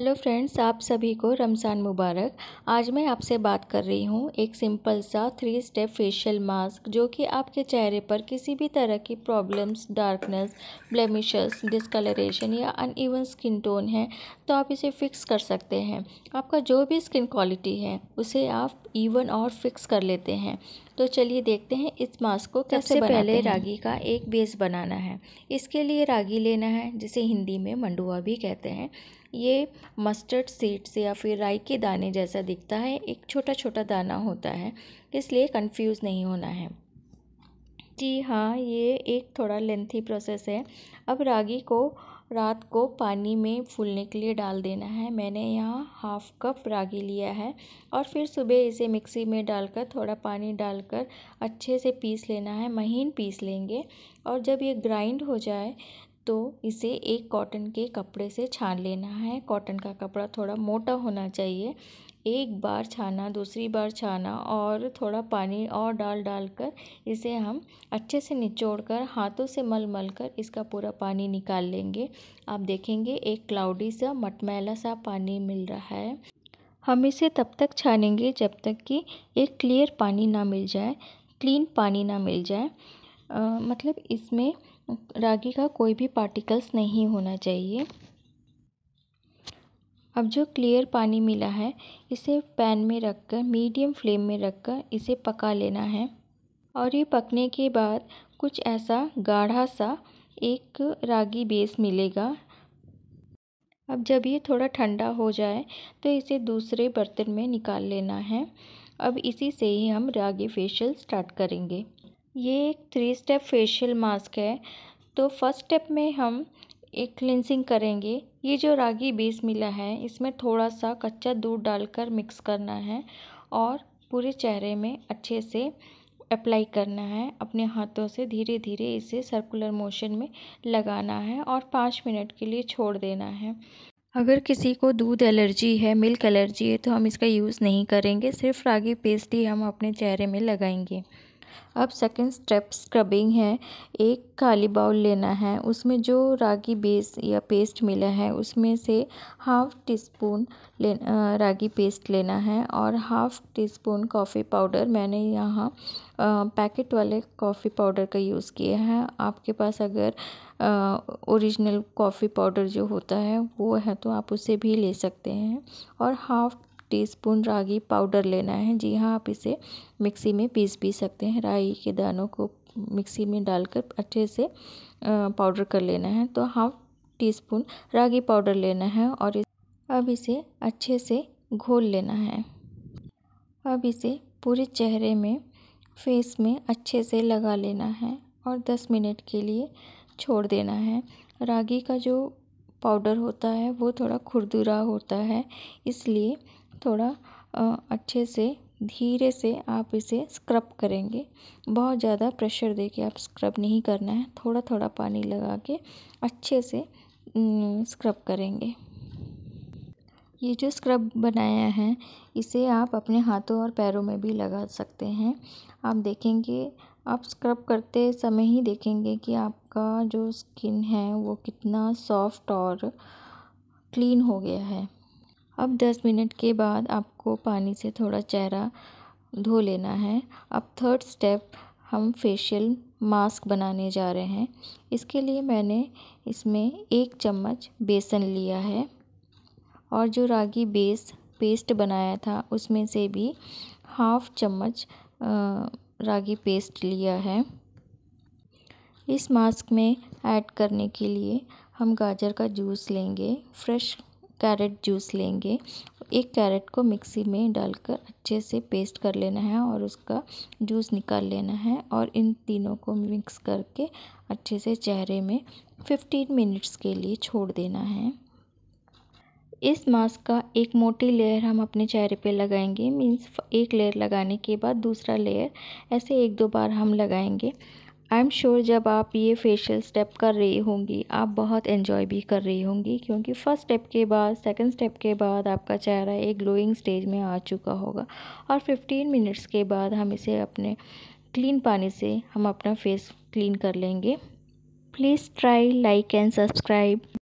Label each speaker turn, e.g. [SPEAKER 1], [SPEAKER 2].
[SPEAKER 1] hello friends आप सभी को रमज़ान मुबारक आज मैं आपसे बात कर रही हूँ एक सिंपल सा थ्री स्टेप फेशियल मास्क जो कि आपके चेहरे पर किसी भी तरह की प्रॉब्लम्स डार्कनेस ब्लेमिशेस डिसकलरेशन या अनइवन स्किन टोन है तो आप इसे फिक्स कर सकते हैं आपका जो भी स्किन क्वालिटी है उसे आप इवन और फिक्स कर लेते हैं तो चलिए देखते हैं इस मास्क को कैसे सबसे पहले रागी का एक बेस बनाना है इसके लिए रागी लेना है जिसे हिंदी में मंडुआ भी कहते हैं ये मस्टर्ड सीड्स या फिर राई के दाने जैसा दिखता है एक छोटा छोटा दाना होता है इसलिए कंफ्यूज नहीं होना है जी हाँ ये एक थोड़ा लेंथी प्रोसेस है अब रागी को रात को पानी में फूलने के लिए डाल देना है मैंने यहाँ हाफ़ कप रागी लिया है और फिर सुबह इसे मिक्सी में डालकर थोड़ा पानी डालकर अच्छे से पीस लेना है महीन पीस लेंगे और जब ये ग्राइंड हो जाए तो इसे एक कॉटन के कपड़े से छान लेना है कॉटन का कपड़ा थोड़ा मोटा होना चाहिए एक बार छाना दूसरी बार छाना और थोड़ा पानी और डाल डाल कर इसे हम अच्छे से निचोड़ कर हाथों से मल मल कर इसका पूरा पानी निकाल लेंगे आप देखेंगे एक क्लाउडी सा मटमैला सा पानी मिल रहा है हम इसे तब तक छानेंगे जब तक कि एक क्लियर पानी ना मिल जाए क्लीन पानी ना मिल जाए आ, मतलब इसमें रागी का कोई भी पार्टिकल्स नहीं होना चाहिए अब जो क्लियर पानी मिला है इसे पैन में रखकर मीडियम फ्लेम में रखकर इसे पका लेना है और ये पकने के बाद कुछ ऐसा गाढ़ा सा एक रागी बेस मिलेगा अब जब ये थोड़ा ठंडा हो जाए तो इसे दूसरे बर्तन में निकाल लेना है अब इसी से ही हम रागी फेशियल स्टार्ट करेंगे ये एक थ्री स्टेप फेशियल मास्क है तो फर्स्ट स्टेप में हम एक क्लिनसिंग करेंगे ये जो रागी बेस मिला है इसमें थोड़ा सा कच्चा दूध डालकर मिक्स करना है और पूरे चेहरे में अच्छे से अप्लाई करना है अपने हाथों से धीरे धीरे इसे सर्कुलर मोशन में लगाना है और पाँच मिनट के लिए छोड़ देना है अगर किसी को दूध एलर्जी है मिल्क एलर्जी है तो हम इसका यूज़ नहीं करेंगे सिर्फ रागी पेस्ट ही हम अपने चेहरे में लगाएंगे अब सेकंड स्टेप स्क्रबिंग है एक खाली बाउल लेना है उसमें जो रागी बेस या पेस्ट मिला है उसमें से हाफ टी स्पून ले रागी पेस्ट लेना है और half teaspoon coffee powder मैंने यहाँ पैकेट वाले कॉफ़ी पाउडर का यूज़ किया है आपके पास अगर ओरिजिनल कॉफ़ी पाउडर जो होता है वो है तो आप उसे भी ले सकते हैं और हाफ टीस्पून रागी पाउडर लेना है जी हाँ आप इसे मिक्सी में पीस भी सकते हैं रागी के दानों को मिक्सी में डालकर अच्छे से पाउडर कर लेना है तो half teaspoon ragi powder लेना है और इस अब इसे अच्छे से घोल लेना है अब इसे पूरे चेहरे में फेस में अच्छे से लगा लेना है और 10 मिनट के लिए छोड़ देना है रागी का जो पाउडर होता है वो थोड़ा खुरदुरा होता है इसलिए थोड़ा अच्छे से धीरे से आप इसे स्क्रब करेंगे बहुत ज़्यादा प्रेशर देके आप स्क्रब नहीं करना है थोड़ा थोड़ा पानी लगा के अच्छे से स्क्रब करेंगे ये जो स्क्रब बनाया है इसे आप अपने हाथों और पैरों में भी लगा सकते हैं आप देखेंगे आप स्क्रब करते समय ही देखेंगे कि आपका जो स्किन है वो कितना सॉफ्ट और क्लीन हो गया है अब दस मिनट के बाद आपको पानी से थोड़ा चेहरा धो लेना है अब थर्ड स्टेप हम फेशियल मास्क बनाने जा रहे हैं इसके लिए मैंने इसमें एक चम्मच बेसन लिया है और जो रागी बेस पेस्ट बनाया था उसमें से भी हाफ चम्मच रागी पेस्ट लिया है इस मास्क में ऐड करने के लिए हम गाजर का जूस लेंगे फ्रेश कैरेट जूस लेंगे एक कैरेट को मिक्सी में डालकर अच्छे से पेस्ट कर लेना है और उसका जूस निकाल लेना है और इन तीनों को मिक्स करके अच्छे से चेहरे में फिफ्टीन मिनट्स के लिए छोड़ देना है इस मास्क का एक मोटी लेयर हम अपने चेहरे पे लगाएंगे मींस एक लेयर लगाने के बाद दूसरा लेयर ऐसे एक दो बार हम लगाएंगे आई एम श्योर जब आप ये फेशियल स्टेप कर रही होंगी आप बहुत इन्जॉय भी कर रही होंगी क्योंकि फ़र्स्ट स्टेप के बाद सेकंड स्टेप के बाद आपका चेहरा एक ग्लोइंग स्टेज में आ चुका होगा और फिफ्टीन मिनट्स के बाद हम इसे अपने क्लीन पानी से हम अपना फेस क्लीन कर लेंगे please try like and subscribe